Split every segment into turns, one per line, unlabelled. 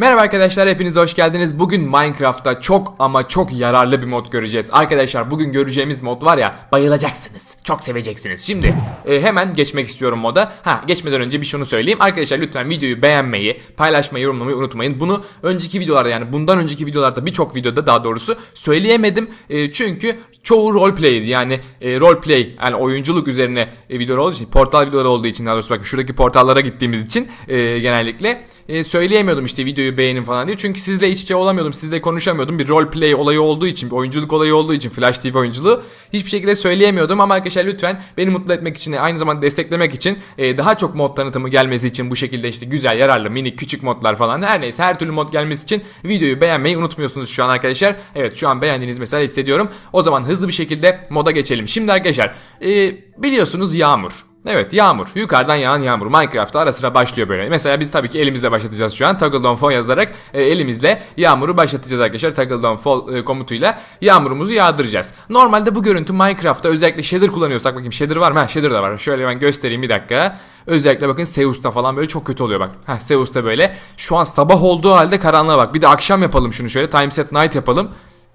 Merhaba arkadaşlar hepiniz hoş geldiniz. Bugün Minecraft'ta çok ama çok yararlı bir mod göreceğiz. Arkadaşlar bugün göreceğimiz mod var ya bayılacaksınız. Çok seveceksiniz. Şimdi e, hemen geçmek istiyorum moda. Ha geçmeden önce bir şunu söyleyeyim. Arkadaşlar lütfen videoyu beğenmeyi, paylaşmayı, yorumlamayı unutmayın. Bunu önceki videolarda yani bundan önceki videolarda birçok videoda daha doğrusu söyleyemedim. E, çünkü çoğu roleplay'di. Yani e, roleplay yani oyunculuk üzerine e, videolar olduğu için, portal videoları olduğu için daha doğrusu bakın şuradaki portallara gittiğimiz için e, genellikle e, söyleyemiyordum işte videoyu videoyu beğenin falan diye. Çünkü sizle iç içe olamıyordum. Sizle konuşamıyordum. Bir role play olayı olduğu için, bir oyunculuk olayı olduğu için Flash TV oyunculuğu hiçbir şekilde söyleyemiyordum. Ama arkadaşlar lütfen beni mutlu etmek için, aynı zamanda desteklemek için e, daha çok mod tanıtımı gelmesi için bu şekilde işte güzel, yararlı, minik, küçük modlar falan. Her neyse her türlü mod gelmesi için videoyu beğenmeyi unutmuyorsunuz şu an arkadaşlar. Evet şu an beğendiğiniz mesela hissediyorum. O zaman hızlı bir şekilde moda geçelim. Şimdi arkadaşlar e, biliyorsunuz yağmur. Evet yağmur. Yukarıdan yağan yağmur. Minecraft'ta ara sıra başlıyor böyle. Mesela biz tabii ki elimizle başlatacağız şu an. Toggle down fall yazarak e, elimizle yağmuru başlatacağız arkadaşlar. Toggle down fall e, komutuyla yağmurumuzu yağdıracağız. Normalde bu görüntü Minecraft'ta özellikle shader kullanıyorsak bakayım shader var mı? Ha shader de var. Şöyle ben göstereyim bir dakika. Özellikle bakın Seus'ta falan böyle çok kötü oluyor bak. Ha Seus'ta böyle. Şu an sabah olduğu halde karanlığa bak. Bir de akşam yapalım şunu şöyle. Time set night yapalım.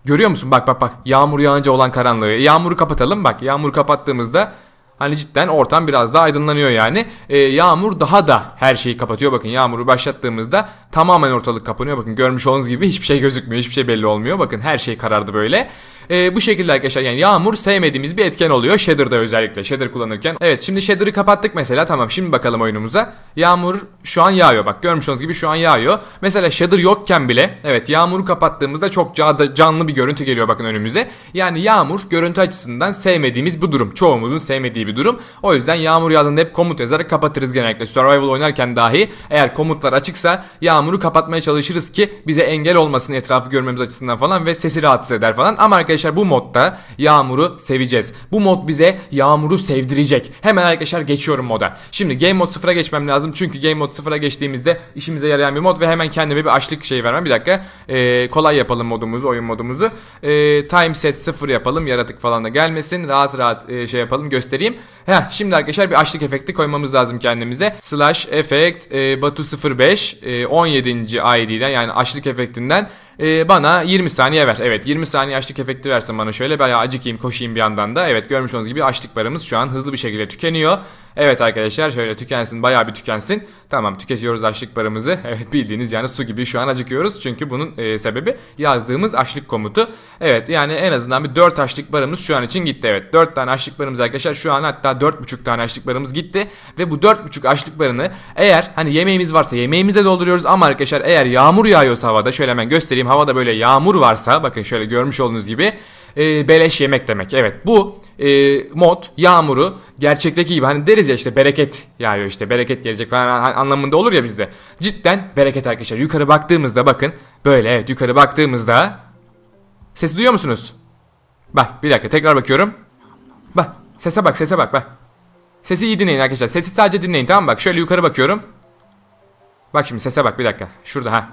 Görüyor musun? Bak bak bak. Yağmur yağınca olan karanlığı. Yağmuru kapatalım. Bak yağmuru kapattığımızda Hani cidden ortam biraz daha aydınlanıyor yani. Ee, yağmur daha da her şeyi kapatıyor. Bakın yağmuru başlattığımızda tamamen ortalık kapanıyor. Bakın görmüş olduğunuz gibi hiçbir şey gözükmüyor. Hiçbir şey belli olmuyor. Bakın her şey karardı böyle. Ee, bu şekilde arkadaşlar yani yağmur sevmediğimiz bir etken oluyor. Shader'da özellikle. Shader kullanırken. Evet şimdi Shader'ı kapattık mesela. Tamam şimdi bakalım oyunumuza. Yağmur şu an yağıyor. Bak görmüş olduğunuz gibi şu an yağıyor. Mesela shader yokken bile evet yağmuru kapattığımızda çok canlı bir görüntü geliyor bakın önümüze. Yani yağmur görüntü açısından sevmediğimiz bu durum. Çoğumuzun sevmediği bir durum. O yüzden yağmur yağdığında hep komut yazarak kapatırız genellikle. Survival oynarken dahi eğer komutlar açıksa yağmuru kapatmaya çalışırız ki bize engel olmasın etrafı görmemiz açısından falan ve sesi rahatsız eder falan. Ama arkadaşlar bu modda yağmuru seveceğiz. Bu mod bize yağmuru sevdirecek. Hemen arkadaşlar geçiyorum moda. Şimdi game mod 0'a geçmem lazım lazım. Çünkü game mod sıfıra geçtiğimizde işimize yarayan bir mod ve hemen kendime bir açlık şeyi vermem. Bir dakika. Ee, kolay yapalım modumuzu, oyun modumuzu. Ee, time set sıfır yapalım. Yaratık falan da gelmesin. Rahat rahat e, şey yapalım göstereyim. Heh, şimdi arkadaşlar bir açlık efekti koymamız lazım kendimize. Slash efekt e, batu 05 e, 17. ID'den yani açlık efektinden e, bana 20 saniye ver. Evet 20 saniye açlık efekti versin bana şöyle bayağı acıkayım koşayım bir yandan da. Evet görmüş olduğunuz gibi açlık barımız şu an hızlı bir şekilde tükeniyor. Evet arkadaşlar şöyle tükensin baya bir tükensin. Tamam tüketiyoruz açlık paramızı. Evet bildiğiniz yani su gibi şu an acıkıyoruz. Çünkü bunun e, sebebi yazdığımız açlık komutu. Evet yani en azından bir 4 açlık paramız şu an için gitti. Evet 4 tane açlık paramız arkadaşlar şu an hatta 4,5 tane açlık paramız gitti. Ve bu 4,5 açlık paranı eğer hani yemeğimiz varsa yemeğimizle dolduruyoruz. Ama arkadaşlar eğer yağmur yağıyorsa havada şöyle hemen göstereyim. Havada böyle yağmur varsa bakın şöyle görmüş olduğunuz gibi e, beleş yemek demek. Evet bu e, mod yağmuru gerçekteki gibi hani deriz ya işte bereket yağıyor işte bereket gelecek falan anlamında olur ya bizde. Cidden bereket arkadaşlar. Yukarı baktığımızda bakın böyle evet yukarı baktığımızda sesi duyuyor musunuz? Bak bir dakika tekrar bakıyorum. Bak sese bak sese bak bak. Sesi iyi dinleyin arkadaşlar. Sesi sadece dinleyin tamam mı? Bak şöyle yukarı bakıyorum. Bak şimdi sese bak bir dakika. Şurada ha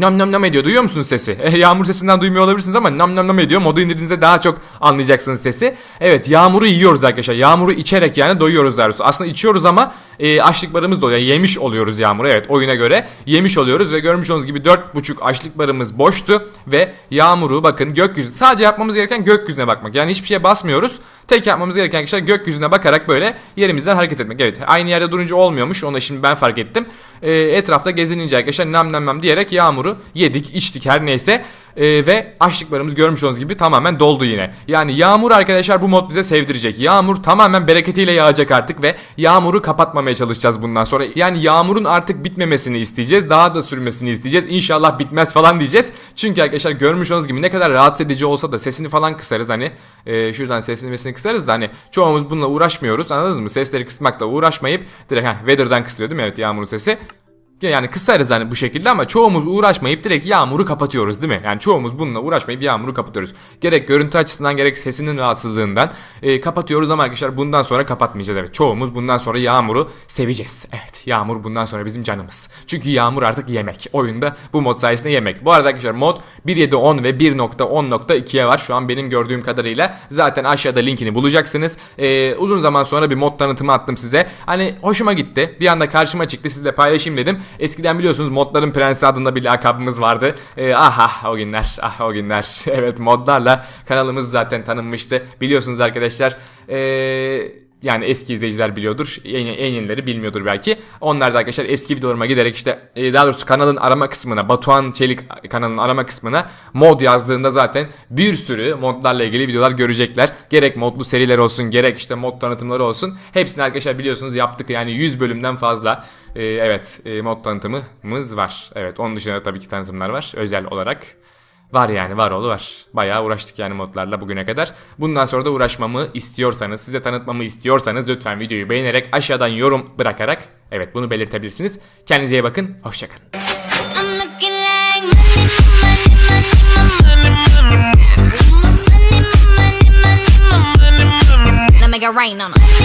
nam nam nam ediyor. Duyuyor musunuz sesi? E, yağmur sesinden duymuyor olabilirsiniz ama nam nam nam ediyor. Modu indirdiğinizde daha çok anlayacaksınız sesi. Evet yağmuru yiyoruz arkadaşlar. Yağmuru içerek yani doyuyoruz doğrusu. Aslında içiyoruz ama e, açlıklarımız doluyor. Yani yemiş oluyoruz yağmuru. Evet oyuna göre yemiş oluyoruz ve görmüş olduğunuz gibi 4.5 açlık barımız boştu ve yağmuru bakın gökyüzü. Sadece yapmamız gereken gökyüzüne bakmak. Yani hiçbir şeye basmıyoruz. Tek yapmamız gereken kişiler gökyüzüne bakarak böyle yerimizden hareket etmek. Evet aynı yerde durunca olmuyormuş. Onu da şimdi ben fark ettim. E, etrafta gezinince arkadaşlar nam nam nam diyerek yağmuru hamuru yedik içtik her neyse e, ve açlıklarımız görmüş olduğunuz gibi tamamen doldu yine. Yani yağmur arkadaşlar bu mod bize sevdirecek. Yağmur tamamen bereketiyle yağacak artık ve yağmuru kapatmamaya çalışacağız bundan sonra. Yani yağmurun artık bitmemesini isteyeceğiz. Daha da sürmesini isteyeceğiz. İnşallah bitmez falan diyeceğiz. Çünkü arkadaşlar görmüş olduğunuz gibi ne kadar rahatsız edici olsa da sesini falan kısarız hani e, şuradan sesini mesini kısarız da hani çoğumuz bununla uğraşmıyoruz anladınız mı? Sesleri kısmakla uğraşmayıp direkt ha weather'dan kısılıyor değil mi? Evet yağmurun sesi yani kısarız hani bu şekilde ama çoğumuz uğraşmayıp direkt yağmuru kapatıyoruz değil mi? Yani çoğumuz bununla uğraşmayıp yağmuru kapatıyoruz. Gerek görüntü açısından gerek sesinin rahatsızlığından e, kapatıyoruz ama arkadaşlar bundan sonra kapatmayacağız. Evet çoğumuz bundan sonra yağmuru seveceğiz. Evet yağmur bundan sonra bizim canımız. Çünkü yağmur artık yemek. Oyunda bu mod sayesinde yemek. Bu arada arkadaşlar mod 1.7.10 ve 1.10.2'ye var. Şu an benim gördüğüm kadarıyla zaten aşağıda linkini bulacaksınız. E, uzun zaman sonra bir mod tanıtımı attım size. Hani hoşuma gitti. Bir anda karşıma çıktı sizle paylaşayım dedim. Eskiden biliyorsunuz modların prensi adında bir lakabımız vardı. E, ee, aha ah, o günler ah o günler. evet modlarla kanalımız zaten tanınmıştı. Biliyorsunuz arkadaşlar. Eee yani eski izleyiciler biliyordur. En, en yenileri bilmiyordur belki. Onlar da arkadaşlar eski videolarıma giderek işte e, daha doğrusu kanalın arama kısmına Batuhan Çelik kanalının arama kısmına mod yazdığında zaten bir sürü modlarla ilgili videolar görecekler. Gerek modlu seriler olsun gerek işte mod tanıtımları olsun. Hepsini arkadaşlar biliyorsunuz yaptık yani 100 bölümden fazla. E, evet e, mod tanıtımımız var. Evet onun dışında tabii ki tanıtımlar var özel olarak. Var yani var oğlu var. Bayağı uğraştık yani modlarla bugüne kadar. Bundan sonra da uğraşmamı istiyorsanız, size tanıtmamı istiyorsanız lütfen videoyu beğenerek aşağıdan yorum bırakarak evet bunu belirtebilirsiniz. Kendinize iyi bakın. Hoşçakalın. rain on them.